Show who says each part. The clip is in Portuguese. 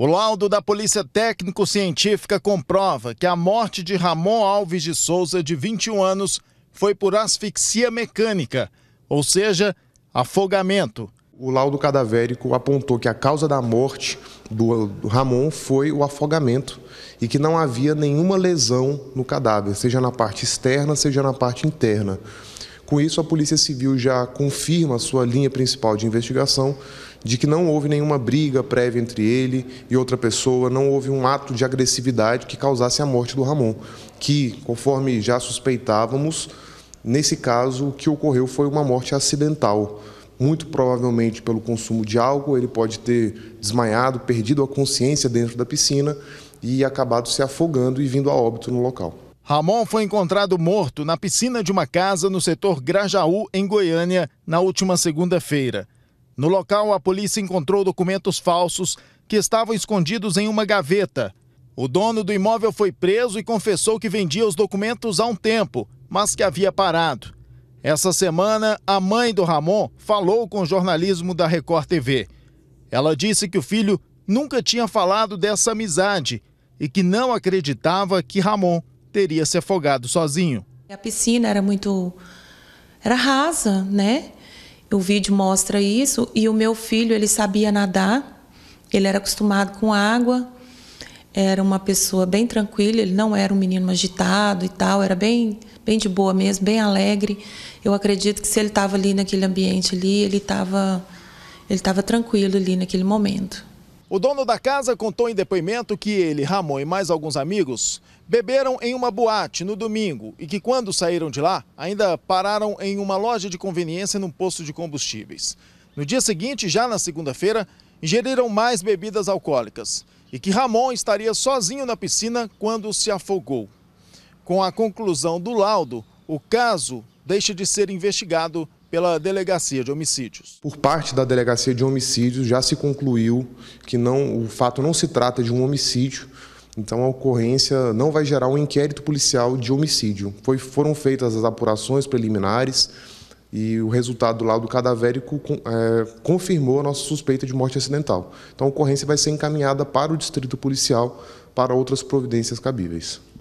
Speaker 1: O laudo da Polícia Técnico-Científica comprova que a morte de Ramon Alves de Souza, de 21 anos, foi por asfixia mecânica, ou seja,
Speaker 2: afogamento. O laudo cadavérico apontou que a causa da morte do Ramon foi o afogamento e que não havia nenhuma lesão no cadáver, seja na parte externa, seja na parte interna. Com isso, a Polícia Civil já confirma sua linha principal de investigação de que não houve nenhuma briga prévia entre ele e outra pessoa, não houve um ato de agressividade que causasse a morte do Ramon, que, conforme já suspeitávamos, nesse caso o que ocorreu foi uma morte acidental. Muito provavelmente pelo consumo de álcool, ele pode ter desmaiado, perdido a consciência dentro da piscina e acabado se afogando e vindo a óbito no local.
Speaker 1: Ramon foi encontrado morto na piscina de uma casa no setor Grajaú, em Goiânia, na última segunda-feira. No local, a polícia encontrou documentos falsos que estavam escondidos em uma gaveta. O dono do imóvel foi preso e confessou que vendia os documentos há um tempo, mas que havia parado. Essa semana, a mãe do Ramon falou com o jornalismo da Record TV. Ela disse que o filho nunca tinha falado dessa amizade e que não acreditava que Ramon teria se afogado sozinho.
Speaker 3: A piscina era muito. era rasa, né? O vídeo mostra isso. E o meu filho, ele sabia nadar, ele era acostumado com água, era uma pessoa bem tranquila, ele não era um menino agitado e tal, era bem, bem de boa mesmo, bem alegre. Eu acredito que se ele estava ali naquele ambiente ali, ele estava ele tava tranquilo ali naquele momento.
Speaker 1: O dono da casa contou em depoimento que ele, Ramon e mais alguns amigos beberam em uma boate no domingo e que, quando saíram de lá, ainda pararam em uma loja de conveniência num posto de combustíveis. No dia seguinte, já na segunda-feira, ingeriram mais bebidas alcoólicas e que Ramon estaria sozinho na piscina quando se afogou. Com a conclusão do laudo, o caso deixa de ser investigado pela Delegacia de Homicídios.
Speaker 2: Por parte da Delegacia de Homicídios já se concluiu que não, o fato não se trata de um homicídio, então a ocorrência não vai gerar um inquérito policial de homicídio. Foi, foram feitas as apurações preliminares e o resultado do cadavérico é, confirmou a nossa suspeita de morte acidental. Então a ocorrência vai ser encaminhada para o distrito policial para outras providências cabíveis.